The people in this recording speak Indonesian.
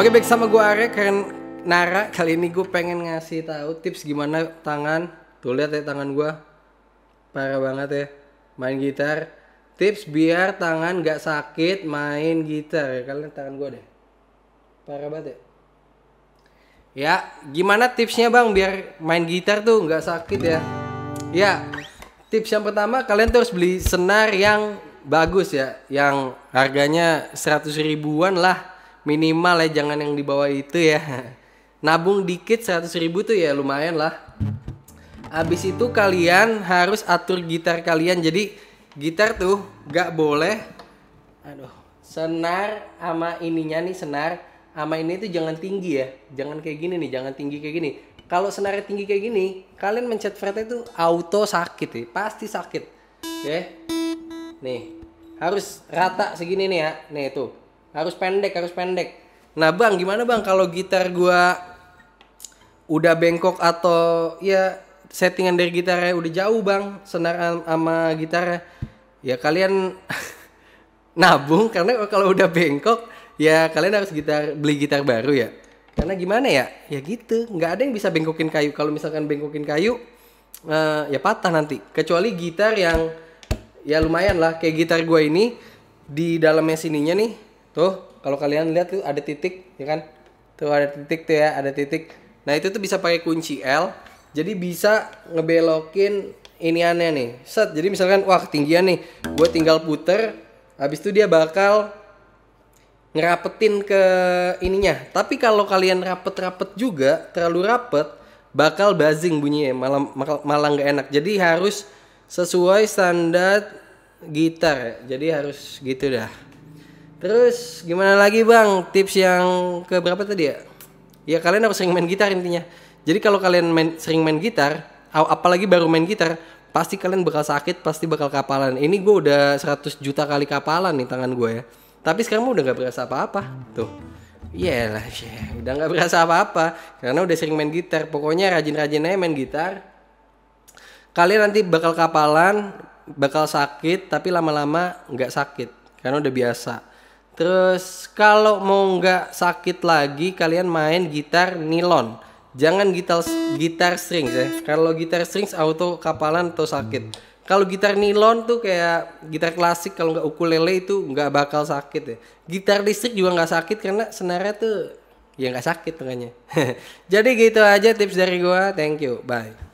Oke baik sama gue Arya keren Nara kali ini gue pengen ngasih tahu tips gimana tangan tuh lihat ya tangan gue parah banget ya main gitar tips biar tangan gak sakit main gitar ya kalian tangan gue deh parah banget ya ya gimana tipsnya bang biar main gitar tuh nggak sakit ya ya tips yang pertama kalian tuh harus beli senar yang bagus ya yang harganya 100 ribuan lah minimal ya jangan yang di bawah itu ya nabung dikit 100 ribu tuh ya lumayan lah Abis itu kalian harus atur gitar kalian jadi gitar tuh gak boleh aduh senar ama ininya nih senar ama ini tuh jangan tinggi ya jangan kayak gini nih jangan tinggi kayak gini kalau senarnya tinggi kayak gini kalian mencet fretnya tuh auto sakit ya pasti sakit ya okay? Nih, harus rata segini nih ya. Nih itu. Harus pendek, harus pendek. Nah, Bang, gimana Bang kalau gitar gua udah bengkok atau ya settingan dari gitarnya udah jauh, Bang, senar sama gitarnya. Ya kalian nabung karena kalau udah bengkok ya kalian harus gitar beli gitar baru ya. Karena gimana ya? Ya gitu, nggak ada yang bisa bengkokin kayu. Kalau misalkan bengkokin kayu, uh, ya patah nanti. Kecuali gitar yang ya lumayan lah kayak gitar gue ini di dalamnya sininya nih tuh kalau kalian lihat tuh ada titik ya kan tuh ada titik tuh ya ada titik nah itu tuh bisa pakai kunci L jadi bisa ngebelokin ini aneh nih set jadi misalkan wah ketinggian nih gue tinggal puter habis itu dia bakal ngerapetin ke ininya tapi kalau kalian rapet-rapet juga terlalu rapet bakal buzzing bunyinya malah malah nggak enak jadi harus sesuai standar gitar jadi harus gitu dah terus gimana lagi bang tips yang ke berapa tadi ya ya kalian harus sering main gitar intinya jadi kalau kalian main, sering main gitar apalagi baru main gitar pasti kalian bakal sakit pasti bakal kapalan ini gue udah 100 juta kali kapalan nih tangan gue ya tapi sekarang udah nggak berasa apa-apa tuh Iya lah, udah nggak berasa apa-apa karena udah sering main gitar. Pokoknya rajin-rajin aja main gitar, kalian nanti bakal kapalan bakal sakit tapi lama-lama nggak sakit karena udah biasa terus kalau mau nggak sakit lagi kalian main gitar nilon jangan gitar gitar strings ya kalau gitar strings auto kapalan atau sakit kalau gitar nilon tuh kayak gitar klasik kalau nggak ukulele itu nggak bakal sakit ya gitar listrik juga nggak sakit karena senarnya tuh ya nggak sakit makanya jadi gitu aja tips dari gua thank you bye